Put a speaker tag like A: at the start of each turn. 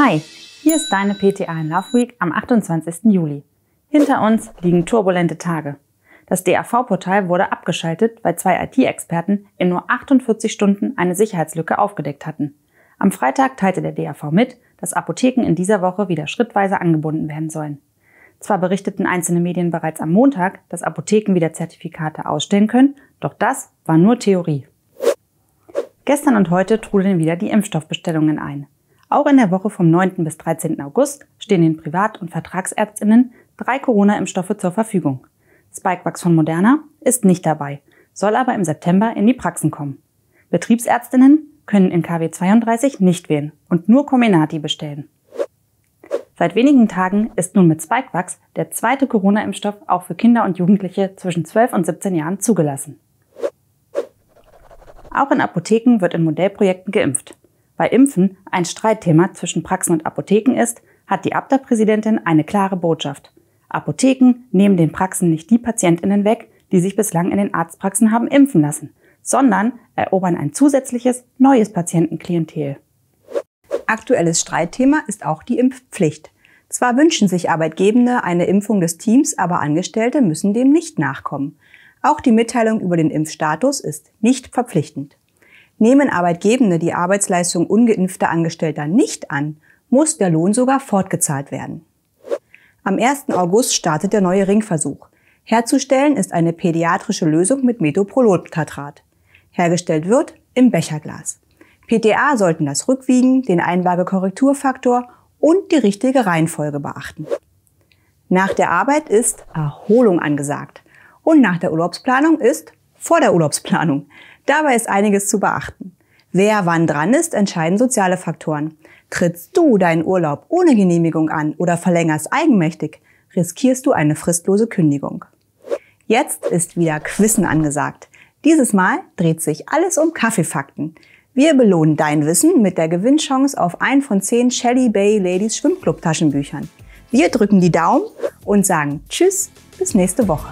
A: Hi, hier ist deine PTA in Love Week am 28. Juli. Hinter uns liegen turbulente Tage. Das DAV-Portal wurde abgeschaltet, weil zwei IT-Experten in nur 48 Stunden eine Sicherheitslücke aufgedeckt hatten. Am Freitag teilte der DAV mit, dass Apotheken in dieser Woche wieder schrittweise angebunden werden sollen. Zwar berichteten einzelne Medien bereits am Montag, dass Apotheken wieder Zertifikate ausstellen können, doch das war nur Theorie. Gestern und heute trudeln wieder die Impfstoffbestellungen ein. Auch in der Woche vom 9. bis 13. August stehen den Privat- und Vertragsärztinnen drei Corona-Impfstoffe zur Verfügung. Spikevax von Moderna ist nicht dabei, soll aber im September in die Praxen kommen. Betriebsärztinnen können in KW 32 nicht wählen und nur Cominati bestellen. Seit wenigen Tagen ist nun mit Spikevax der zweite Corona-Impfstoff auch für Kinder und Jugendliche zwischen 12 und 17 Jahren zugelassen. Auch in Apotheken wird in Modellprojekten geimpft bei Impfen ein Streitthema zwischen Praxen und Apotheken ist, hat die Abda-Präsidentin eine klare Botschaft. Apotheken nehmen den Praxen nicht die Patientinnen weg, die sich bislang in den Arztpraxen haben impfen lassen,
B: sondern erobern ein zusätzliches, neues Patientenklientel. Aktuelles Streitthema ist auch die Impfpflicht. Zwar wünschen sich Arbeitgebende eine Impfung des Teams, aber Angestellte müssen dem nicht nachkommen. Auch die Mitteilung über den Impfstatus ist nicht verpflichtend. Nehmen Arbeitgebende die Arbeitsleistung ungeimpfter Angestellter nicht an, muss der Lohn sogar fortgezahlt werden. Am 1. August startet der neue Ringversuch. Herzustellen ist eine pädiatrische Lösung mit Metoprololkatrat. Hergestellt wird im Becherglas. PTA sollten das Rückwiegen, den Einwagekorrekturfaktor und die richtige Reihenfolge beachten. Nach der Arbeit ist Erholung angesagt. Und nach der Urlaubsplanung ist vor der Urlaubsplanung. Dabei ist einiges zu beachten. Wer wann dran ist, entscheiden soziale Faktoren. Trittst du deinen Urlaub ohne Genehmigung an oder verlängerst eigenmächtig, riskierst du eine fristlose Kündigung. Jetzt ist wieder Quissen angesagt. Dieses Mal dreht sich alles um Kaffeefakten. Wir belohnen dein Wissen mit der Gewinnchance auf ein von zehn Shelly Bay Ladies Schwimmclub Taschenbüchern. Wir drücken die Daumen und sagen Tschüss, bis nächste Woche.